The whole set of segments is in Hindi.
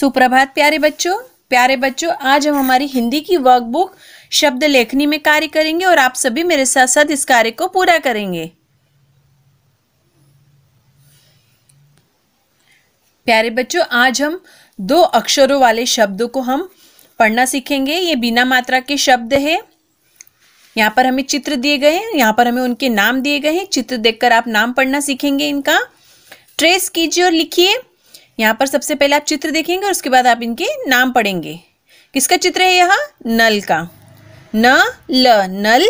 सुप्रभात प्यारे बच्चों प्यारे बच्चों आज हम हमारी हिंदी की वर्कबुक शब्द लेखनी में कार्य करेंगे और आप सभी मेरे साथ साथ इस कार्य को पूरा करेंगे प्यारे बच्चों आज हम दो अक्षरों वाले शब्दों को हम पढ़ना सीखेंगे ये बिना मात्रा के शब्द है यहाँ पर हमें चित्र दिए गए हैं यहाँ पर हमें उनके नाम दिए गए हैं चित्र देखकर आप नाम पढ़ना सीखेंगे इनका ट्रेस कीजिए और लिखिए यहाँ पर सबसे पहले आप चित्र देखेंगे और उसके बाद आप इनके नाम पढ़ेंगे किसका चित्र है यह नल का न ल नल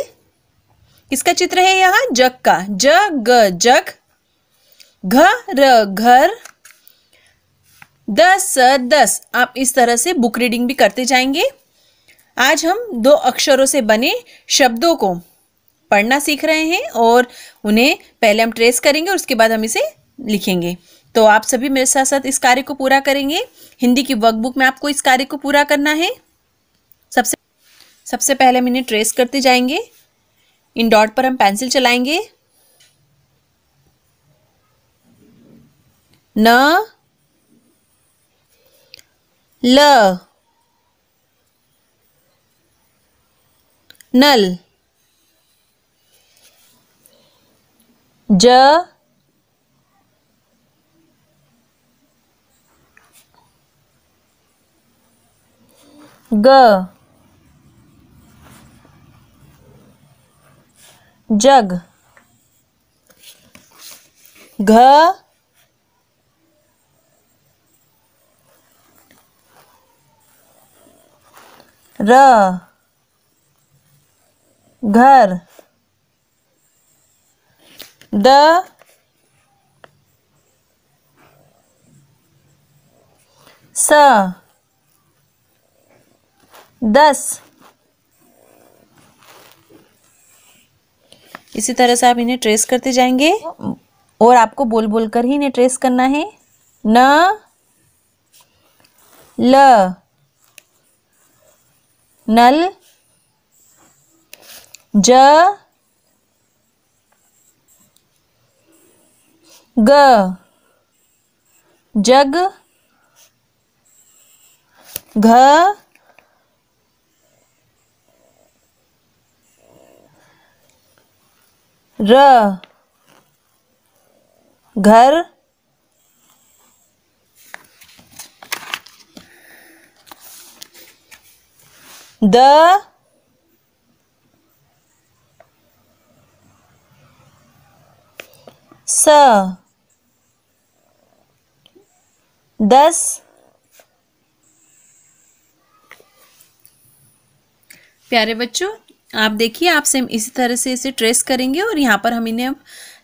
किसका चित्र है यह जग का ज ग जग घ र घर दस दस आप इस तरह से बुक रीडिंग भी करते जाएंगे आज हम दो अक्षरों से बने शब्दों को पढ़ना सीख रहे हैं और उन्हें पहले हम ट्रेस करेंगे और उसके बाद हम इसे लिखेंगे तो आप सभी मेरे साथ साथ इस कार्य को पूरा करेंगे हिंदी की वर्कबुक में आपको इस कार्य को पूरा करना है सबसे सबसे पहले हम इन्हें ट्रेस करते जाएंगे इन डॉट पर हम पेंसिल चलाएंगे न ल नल ज ग जग घ र घर द स दस इसी तरह से आप इन्हें ट्रेस करते जाएंगे और आपको बोल बोल कर ही इन्हें ट्रेस करना है न ल नल ज ग जग घ र घर द स दस प्यारे बच्चों आप देखिए आप सेम इसी तरह से इसे ट्रेस करेंगे और यहाँ पर हम इन्हें अब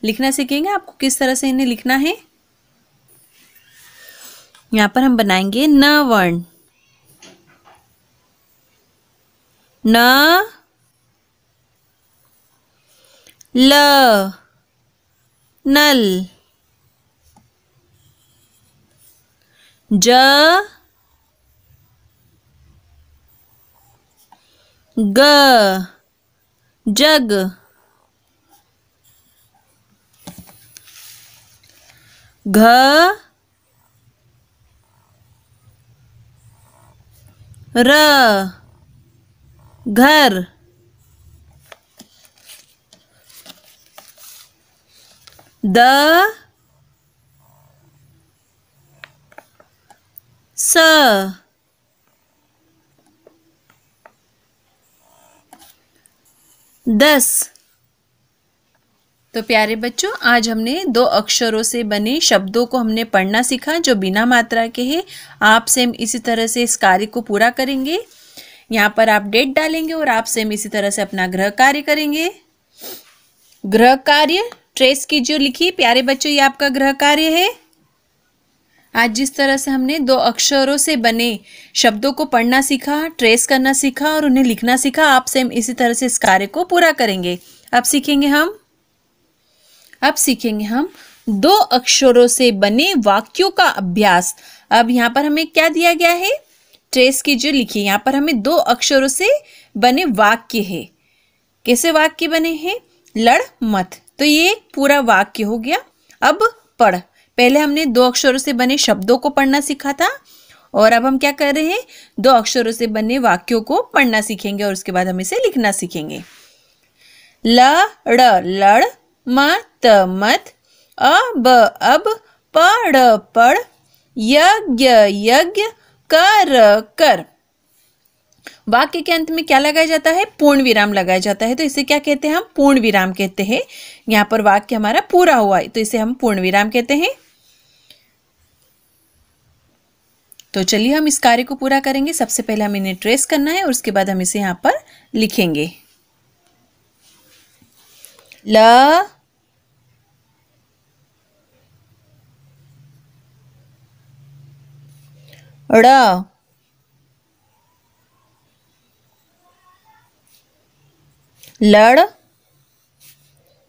लिखना सीखेंगे आपको किस तरह से इन्हें लिखना है यहाँ पर हम बनाएंगे न वर्ण न ल नल ज ग जग घ र घर द स दस तो प्यारे बच्चों आज हमने दो अक्षरों से बने शब्दों को हमने पढ़ना सीखा जो बिना मात्रा के हैं आप सेम इसी तरह से इस कार्य को पूरा करेंगे यहाँ पर आप डेट डालेंगे और आप सेम इसी तरह से अपना ग्रह कार्य करेंगे ग्रह कार्य ट्रेस कीजिए लिखिए प्यारे बच्चों ये आपका ग्रह कार्य है आज जिस तरह से हमने दो अक्षरों से बने शब्दों को पढ़ना सीखा ट्रेस करना सीखा और उन्हें लिखना सीखा आप सेम इसी तरह से इस कार्य को पूरा करेंगे अब सीखेंगे हम अब सीखेंगे हम दो अक्षरों से बने वाक्यों का अभ्यास अब यहाँ पर हमें क्या दिया गया है ट्रेस कीजिए लिखी यहाँ पर हमें दो अक्षरों से बने वाक्य है कैसे वाक्य बने हैं लड़ मत तो ये पूरा वाक्य हो गया अब पढ़ पहले हमने दो अक्षरों से बने शब्दों को पढ़ना सीखा था और अब हम क्या कर रहे हैं दो अक्षरों से बने वाक्यों को पढ़ना सीखेंगे और उसके बाद हम इसे लिखना सीखेंगे ल लड़ म त मत अ ब अब पढ़ पढ़ यज्ञ यज्ञ कर कर वाक्य के अंत में क्या लगाया जाता है पूर्ण विराम लगाया जाता है तो इसे क्या कहते हैं हम पूर्ण विराम कहते हैं यहाँ पर वाक्य हमारा पूरा हुआ है तो इसे हम पूर्ण विराम कहते हैं तो चलिए हम इस कार्य को पूरा करेंगे सबसे पहले हम इन्हें ट्रेस करना है और उसके बाद हम इसे यहाँ पर लिखेंगे ल लड़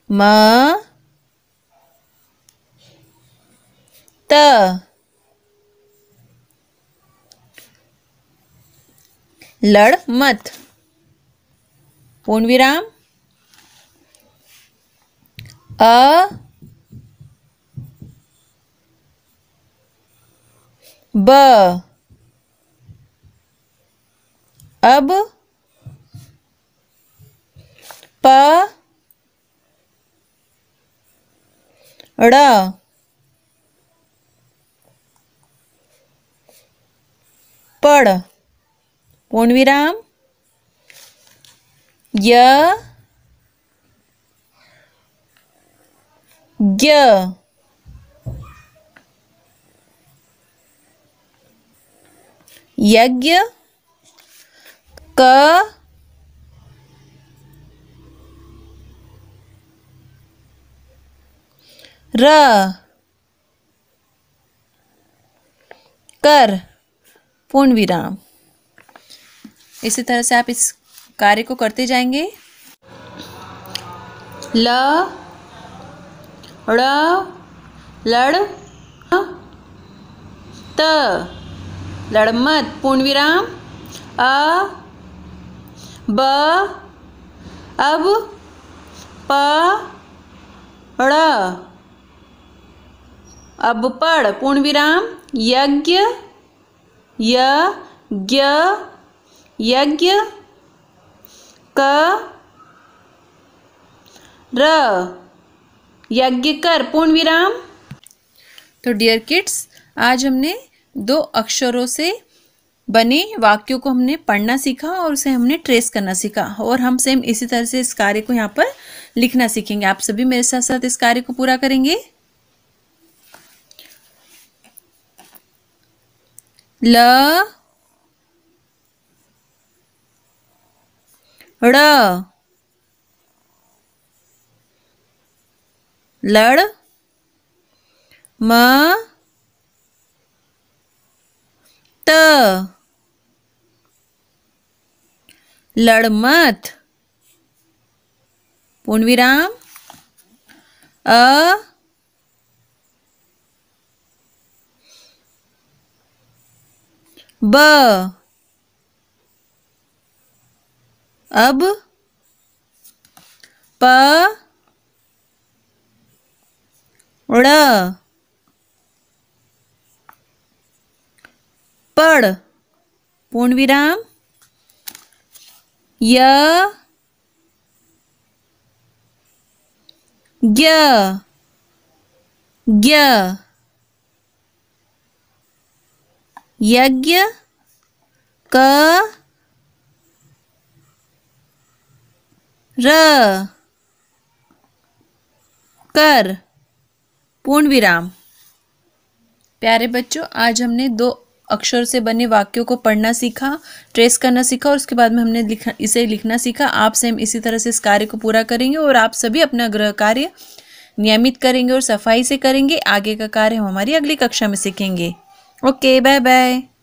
म त लड़ मत पूर्ण विराम अ ब अब प ड़ पढ़ पूर्ण विराम य यज्ञ क र कर पूर्ण विराम इसी तरह से आप इस कार्य को करते जाएंगे ल लड़ त लड़मत विराम अ ब अब प अब पढ़ विराम यज्ञ यज्ञ यज्ञ क र यज्ञ कर पूर्ण विराम तो डियर किड्स आज हमने दो अक्षरों से बने वाक्यों को हमने पढ़ना सीखा और उसे हमने ट्रेस करना सीखा और हम सेम इसी तरह से इस कार्य को यहाँ पर लिखना सीखेंगे आप सभी मेरे साथ साथ इस कार्य को पूरा करेंगे ल ड लड म त लडमत पूर्णविराम अ ब अब प ड़ पढ़ पूर्ण विराम य यज्ञ क र कर पूर्ण विराम प्यारे बच्चों आज हमने दो अक्षर से बने वाक्यों को पढ़ना सीखा ट्रेस करना सीखा और उसके बाद में हमने लिख, इसे लिखना सीखा आप सेम इसी तरह से इस कार्य को पूरा करेंगे और आप सभी अपना गृह कार्य नियमित करेंगे और सफाई से करेंगे आगे का कार्य हम हमारी अगली कक्षा में सीखेंगे ओके बाय बाय